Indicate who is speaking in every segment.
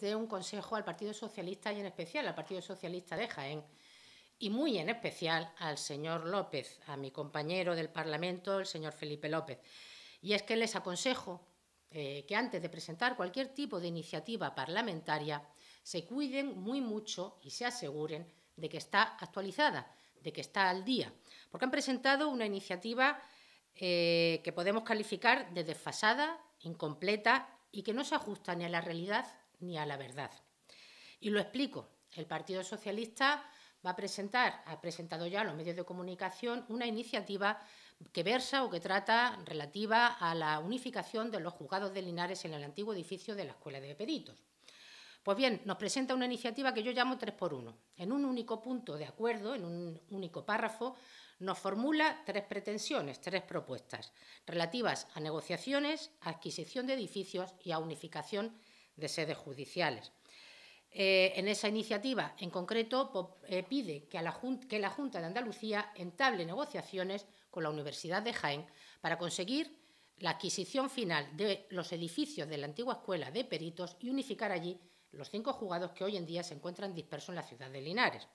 Speaker 1: desde un consejo al Partido Socialista y en especial al Partido Socialista de Jaén y muy en especial al señor López, a mi compañero del Parlamento, el señor Felipe López. Y es que les aconsejo eh, que antes de presentar cualquier tipo de iniciativa parlamentaria se cuiden muy mucho y se aseguren de que está actualizada, de que está al día, porque han presentado una iniciativa eh, que podemos calificar de desfasada, incompleta y que no se ajusta ni a la realidad ni a la verdad. Y lo explico. El Partido Socialista va a presentar, ha presentado ya a los medios de comunicación, una iniciativa que versa o que trata relativa a la unificación de los juzgados de Linares en el antiguo edificio de la Escuela de Peritos. Pues bien, nos presenta una iniciativa que yo llamo 3 por 1 En un único punto de acuerdo, en un único párrafo, nos formula tres pretensiones, tres propuestas, relativas a negociaciones, a adquisición de edificios y a unificación de sedes judiciales. Eh, en esa iniciativa, en concreto, eh, pide que, la que la Junta de Andalucía entable negociaciones con la Universidad de Jaén para conseguir la adquisición final de los edificios de la antigua escuela de peritos y unificar allí los cinco juzgados que hoy en día se encuentran dispersos en la ciudad de Linares.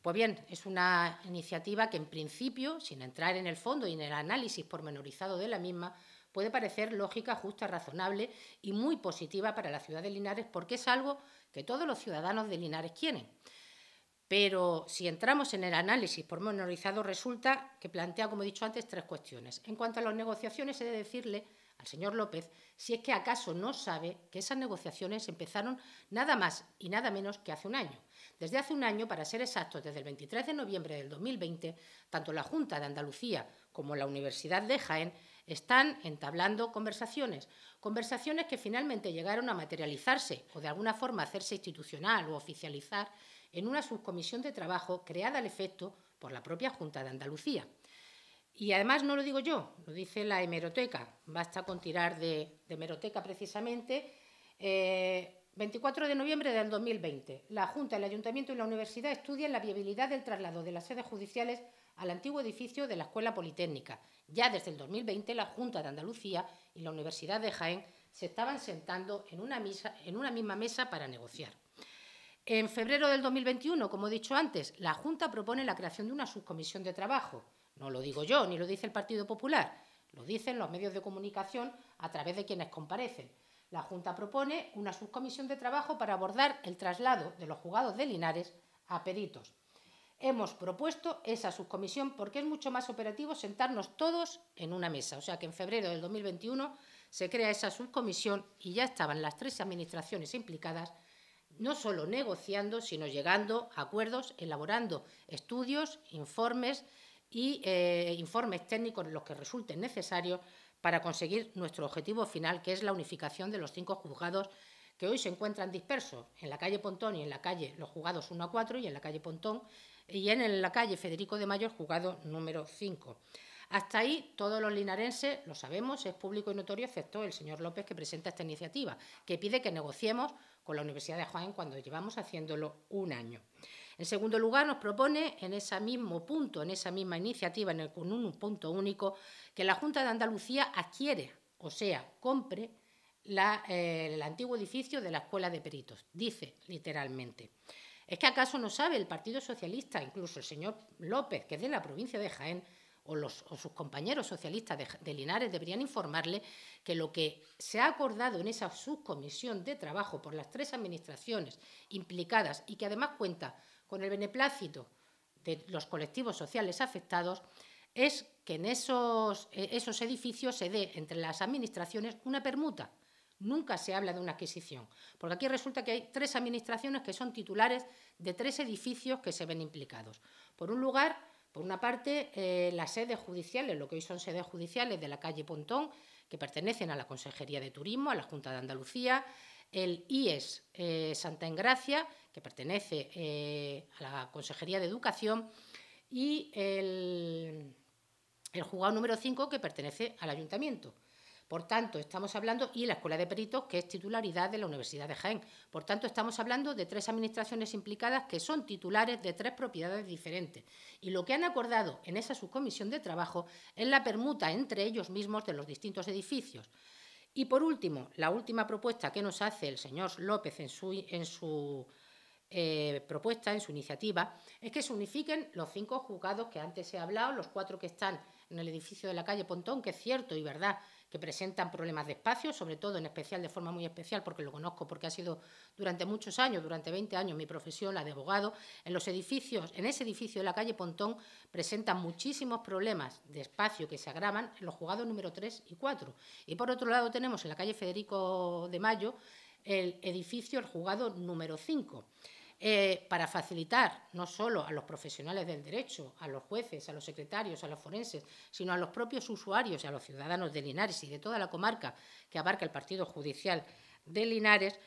Speaker 1: Pues bien, es una iniciativa que en principio, sin entrar en el fondo y en el análisis pormenorizado de la misma, puede parecer lógica, justa, razonable y muy positiva para la ciudad de Linares porque es algo que todos los ciudadanos de Linares quieren. Pero si entramos en el análisis pormenorizado, resulta que plantea, como he dicho antes, tres cuestiones. En cuanto a las negociaciones, he de decirle al señor López si es que acaso no sabe que esas negociaciones empezaron nada más y nada menos que hace un año. Desde hace un año, para ser exactos, desde el 23 de noviembre del 2020, tanto la Junta de Andalucía como la Universidad de Jaén están entablando conversaciones, conversaciones que finalmente llegaron a materializarse o de alguna forma hacerse institucional o oficializar en una subcomisión de trabajo creada al efecto por la propia Junta de Andalucía. Y además no lo digo yo, lo dice la hemeroteca, basta con tirar de, de hemeroteca precisamente. 24 eh, de noviembre del 2020, la Junta, el Ayuntamiento y la Universidad estudian la viabilidad del traslado de las sedes judiciales al antiguo edificio de la Escuela Politécnica. Ya desde el 2020 la Junta de Andalucía y la Universidad de Jaén se estaban sentando en una, misma mesa para negociar. En febrero del 2021, como he dicho antes, la Junta propone la creación de una subcomisión de trabajo. No lo digo yo, ni lo dice el Partido Popular, lo dicen los medios de comunicación a través de quienes comparecen. La Junta propone una subcomisión de trabajo para abordar el traslado de los juzgados de Linares a peritos hemos propuesto esa subcomisión porque es mucho más operativo sentarnos todos en una mesa. O sea que en febrero del 2021 se crea esa subcomisión y ya estaban las tres administraciones implicadas, no solo negociando, sino llegando a acuerdos, elaborando estudios, informes y eh, informes técnicos los que resulten necesarios para conseguir nuestro objetivo final, que es la unificación de los cinco juzgados que hoy se encuentran dispersos en la calle Pontón y en la calle los juzgados 1 a 4 y en la calle Pontón y en la calle Federico de Mayor, jugado número 5. Hasta ahí, todos los linarenses, lo sabemos, es público y notorio, excepto el señor López que presenta esta iniciativa, que pide que negociemos con la Universidad de Jaén cuando llevamos haciéndolo un año. En segundo lugar, nos propone en ese mismo punto, en esa misma iniciativa, en el, con un punto único, que la Junta de Andalucía adquiere, o sea, compre eh, el antiguo edificio de la Escuela de Peritos. Dice literalmente. ¿Es que acaso no sabe el Partido Socialista, incluso el señor López, que es de la provincia de Jaén, o, sus compañeros socialistas de, Linares deberían informarle que lo que se ha acordado en esa subcomisión de trabajo por las tres administraciones implicadas y que además cuenta con el beneplácito de los colectivos sociales afectados es que en esos e, edificios se dé entre las administraciones una permuta Nunca se habla de una adquisición, porque aquí resulta que hay tres administraciones que son titulares de tres edificios que se ven implicados. Por un lugar, por una parte, eh, las sedes judiciales, lo que hoy son sedes judiciales de la calle Pontón, que pertenecen a la Consejería de Turismo, a la Junta de Andalucía, el IES eh, Santa Engracia, que pertenece eh, a la Consejería de Educación, y el, el juzgado número 5, que pertenece al Ayuntamiento. Por tanto, estamos hablando, y la Escuela de Peritos, que es titularidad de la Universidad de Jaén. Por tanto, estamos hablando de tres administraciones implicadas que son titulares de tres propiedades diferentes. Y lo que han acordado en esa subcomisión de trabajo es la permuta entre ellos mismos de los distintos edificios. Y por último, la última propuesta que nos hace el señor López en su, en su eh, propuesta, en su iniciativa, es que se unifiquen los cinco juzgados que antes he hablado, los cuatro que están en el edificio de la calle Pontón, que es cierto y verdad que presentan problemas de espacio, sobre todo en especial de forma muy especial, porque lo conozco, porque ha sido durante muchos años, durante 20 años mi profesión, la de abogado, en los edificios, en ese edificio de la calle Pontón presentan muchísimos problemas de espacio que se agravan en los jugados número 3 y 4. Y por otro lado tenemos en la calle Federico de Mayo el edificio, el jugado número 5. Eh, para facilitar no solo a los profesionales del derecho, a los jueces, a los secretarios, a los forenses, sino a los propios usuarios y a los ciudadanos de Linares y de toda la comarca que abarca el Partido Judicial de Linares,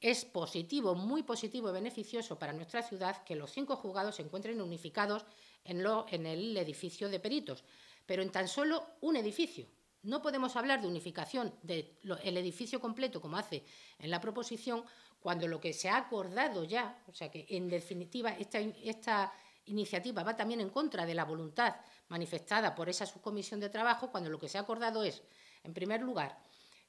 Speaker 1: es positivo, muy positivo y beneficioso para nuestra ciudad que los cinco juzgados se encuentren unificados en, el edificio de peritos, pero en tan solo un edificio, no podemos hablar de unificación del edificio completo, como hace en la proposición, cuando lo que se ha acordado ya, o sea que en definitiva esta, esta iniciativa va también en contra de la voluntad manifestada por esa subcomisión de trabajo, cuando lo que se ha acordado es, en primer lugar,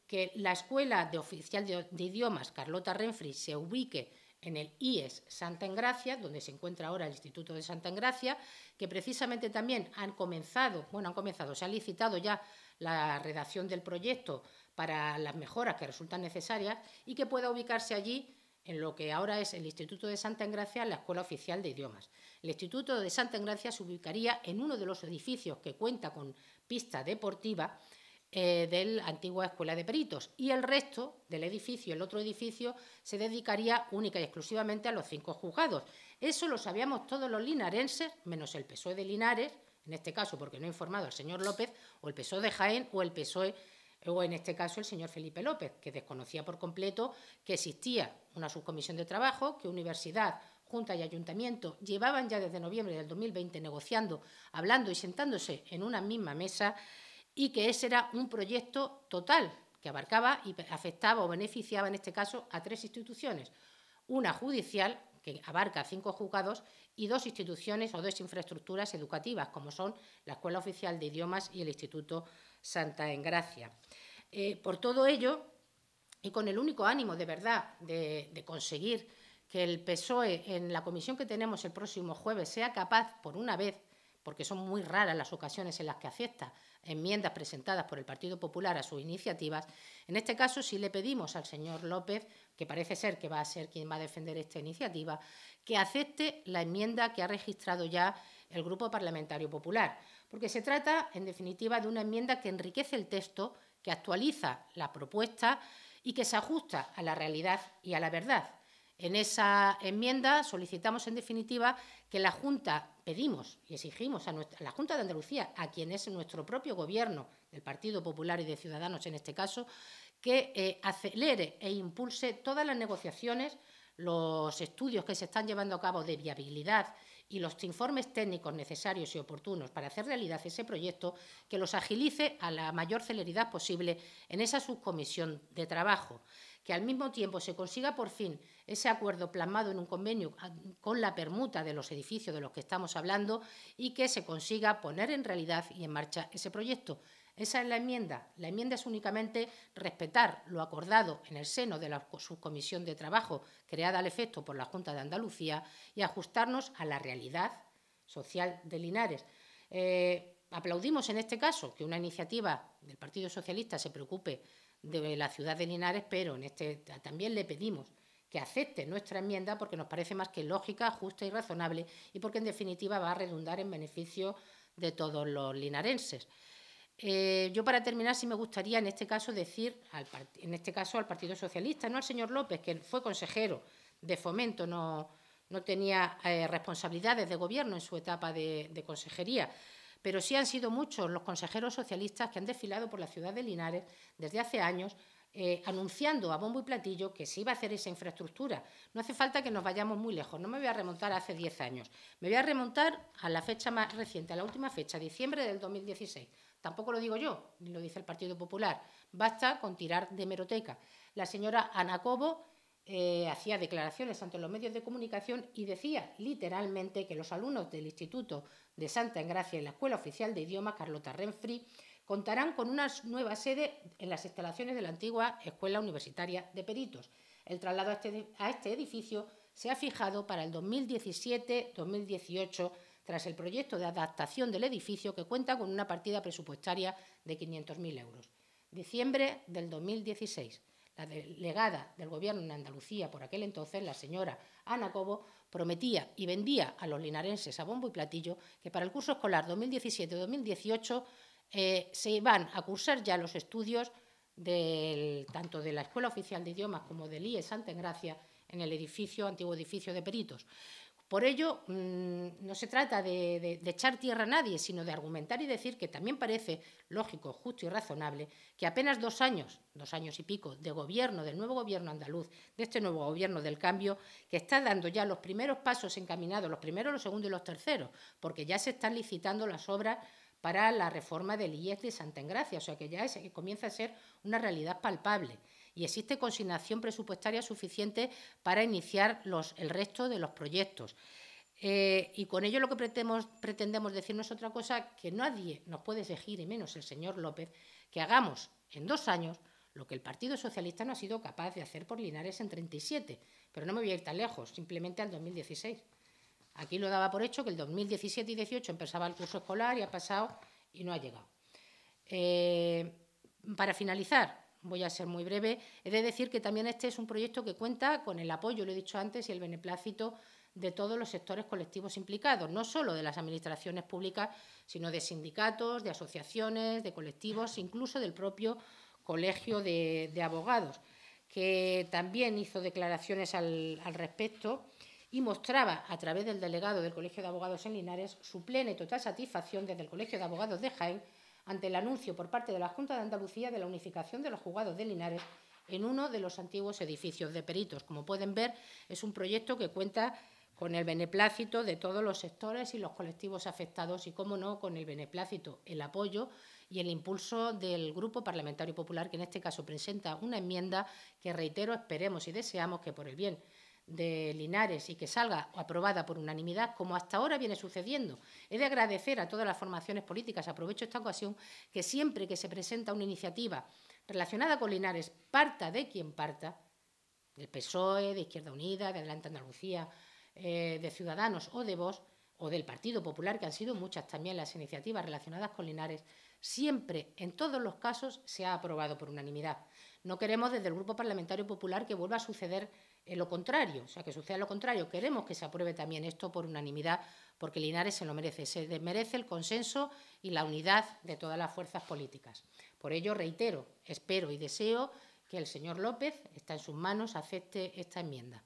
Speaker 1: que la Escuela de Oficial de, Idiomas Carlota Renfri se ubique en el IES Santa Engracia, donde se encuentra ahora el Instituto de Santa Engracia, que precisamente también han comenzado, bueno, han comenzado, se ha licitado ya la redacción del proyecto para las mejoras que resultan necesarias y que pueda ubicarse allí en lo que ahora es el Instituto de Santa Engracia, la Escuela Oficial de Idiomas. El Instituto de Santa Engracia se ubicaría en uno de los edificios que cuenta con pista deportiva eh, de la antigua Escuela de Peritos y el resto del edificio, el otro edificio, se dedicaría única y exclusivamente a los cinco juzgados. Eso lo sabíamos todos los linarenses, menos el PSOE de Linares, en este caso porque no he informado al señor López, o el PSOE de Jaén o el PSOE Luego, en este caso, el señor Felipe López, que desconocía por completo que existía una subcomisión de trabajo, que universidad, Junta y Ayuntamiento llevaban ya desde noviembre del 2020 negociando, hablando y sentándose en una misma mesa y que ese era un proyecto total que abarcaba y afectaba o beneficiaba en este caso a tres instituciones, una judicial, que abarca cinco juzgados y dos instituciones o dos infraestructuras educativas, como son la Escuela Oficial de Idiomas y el Instituto Santa Engracia. Eh, por todo ello, y con el único ánimo de verdad de conseguir que el PSOE en la comisión que tenemos el próximo jueves sea capaz, por una vez, porque son muy raras las ocasiones en las que acepta enmiendas presentadas por el Partido Popular a sus iniciativas, en este caso sí le pedimos al señor López, que parece ser que va a ser quien va a defender esta iniciativa, que acepte la enmienda que ha registrado ya el Grupo Parlamentario Popular, porque se trata, en definitiva, de una enmienda que enriquece el texto, que actualiza la propuesta y que se ajusta a la realidad y a la verdad. En esa enmienda solicitamos, en definitiva, que la Junta, pedimos y exigimos a, la Junta de Andalucía, a quien es nuestro propio Gobierno, del Partido Popular y de Ciudadanos en este caso, que eh, acelere e impulse todas las negociaciones, los estudios que se están llevando a cabo de viabilidad y los informes técnicos necesarios y oportunos para hacer realidad ese proyecto, que los agilice a la mayor celeridad posible en esa subcomisión de trabajo que al mismo tiempo se consiga por fin ese acuerdo plasmado en un convenio con la permuta de los edificios de los que estamos hablando y que se consiga poner en realidad y en marcha ese proyecto. Esa es la enmienda. La enmienda es únicamente respetar lo acordado en el seno de la subcomisión de trabajo creada al efecto por la Junta de Andalucía y ajustarnos a la realidad social de Linares. Eh, aplaudimos en este caso que una iniciativa del Partido Socialista se preocupe de la ciudad de Linares, pero en este también le pedimos que acepte nuestra enmienda porque nos parece más que lógica, justa y razonable y porque en definitiva va a redundar en beneficio de todos los linarenses. Eh, yo para terminar sí me gustaría en este caso decir, al en este caso al Partido Socialista, no al señor López, que fue consejero de fomento, no, tenía eh, responsabilidades de gobierno en su etapa de consejería, pero sí han sido muchos los consejeros socialistas que han desfilado por la ciudad de Linares desde hace años eh, anunciando a bombo y platillo que se iba a hacer esa infraestructura. No hace falta que nos vayamos muy lejos, no me voy a remontar a hace diez años, me voy a remontar a la fecha más reciente, a la última fecha, diciembre del 2016. Tampoco lo digo yo, ni lo dice el Partido Popular, basta con tirar de meroteca. La señora Ana eh, hacía declaraciones ante los medios de comunicación y decía literalmente que los alumnos del Instituto de Santa Engracia y la Escuela Oficial de Idioma Carlota Renfri contarán con una nueva sede en las instalaciones de la antigua Escuela Universitaria de Peritos. El traslado a este, a este edificio se ha fijado para el 2017-2018 tras el proyecto de adaptación del edificio que cuenta con una partida presupuestaria de 500.000 euros. Diciembre del 2016 la delegada del gobierno en Andalucía por aquel entonces, la señora Ana Cobo, prometía y vendía a los linarenses a bombo y platillo que para el curso escolar 2017-2018 eh, se iban a cursar ya los estudios tanto de la Escuela Oficial de Idiomas como del IE Santa Engracia en el edificio, antiguo edificio de Peritos. Por ello, mm, no se trata de, echar tierra a nadie, sino de argumentar y decir que también parece lógico, justo y razonable que apenas dos años, dos años y pico, de gobierno, del nuevo gobierno andaluz, de este nuevo gobierno del cambio, que está dando ya los primeros pasos encaminados, los primeros, los segundos y los terceros, porque ya se están licitando las obras para la reforma del IES de Santa Engracia, o sea que ya que comienza a ser una realidad palpable y existe consignación presupuestaria suficiente para iniciar el resto de los proyectos. Eh, y con ello lo que pretendemos, pretendemos es otra cosa, que nadie nos puede exigir, y menos el señor López, que hagamos en dos años lo que el Partido Socialista no ha sido capaz de hacer por Linares en 37. Pero no me voy a ir tan lejos, simplemente al 2016. Aquí lo daba por hecho que el 2017 y 2018 empezaba el curso escolar y ha pasado y no ha llegado. Eh, para finalizar, voy a ser muy breve. He de decir que también este es un proyecto que cuenta con el apoyo, lo he dicho antes, y el beneplácito de todos los sectores colectivos implicados, no solo de las administraciones públicas, sino de sindicatos, de asociaciones, de colectivos, incluso del propio Colegio de, Abogados, que también hizo declaraciones al, al respecto y mostraba a través del delegado del Colegio de Abogados en Linares su plena y total satisfacción desde el Colegio de Abogados de Jaén ante el anuncio por parte de la Junta de Andalucía de la unificación de los juzgados de Linares en uno de los antiguos edificios de peritos. Como pueden ver, es un proyecto que cuenta con el beneplácito de todos los sectores y los colectivos afectados y, cómo no, con el beneplácito, el apoyo y el impulso del Grupo Parlamentario Popular, que en este caso presenta una enmienda que, reitero, esperemos y deseamos que por el bien de Linares y que salga aprobada por unanimidad, como hasta ahora viene sucediendo. He de agradecer a todas las formaciones políticas, aprovecho esta ocasión, que siempre que se presenta una iniciativa relacionada con Linares, parta de quien parta, del PSOE, de Izquierda Unida, de Adelante Andalucía, eh, de Ciudadanos o de vos o del Partido Popular, que han sido muchas también las iniciativas relacionadas con Linares, siempre, en todos los casos, se ha aprobado por unanimidad. No queremos desde el Grupo Parlamentario Popular que vuelva a suceder lo contrario, o sea, que suceda lo contrario. Queremos que se apruebe también esto por unanimidad, porque Linares se lo merece, se merece el consenso y la unidad de todas las fuerzas políticas. Por ello, reitero, espero y deseo que el señor López, está en sus manos, acepte esta enmienda.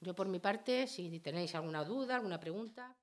Speaker 1: Yo, por mi parte, si tenéis alguna duda, alguna pregunta.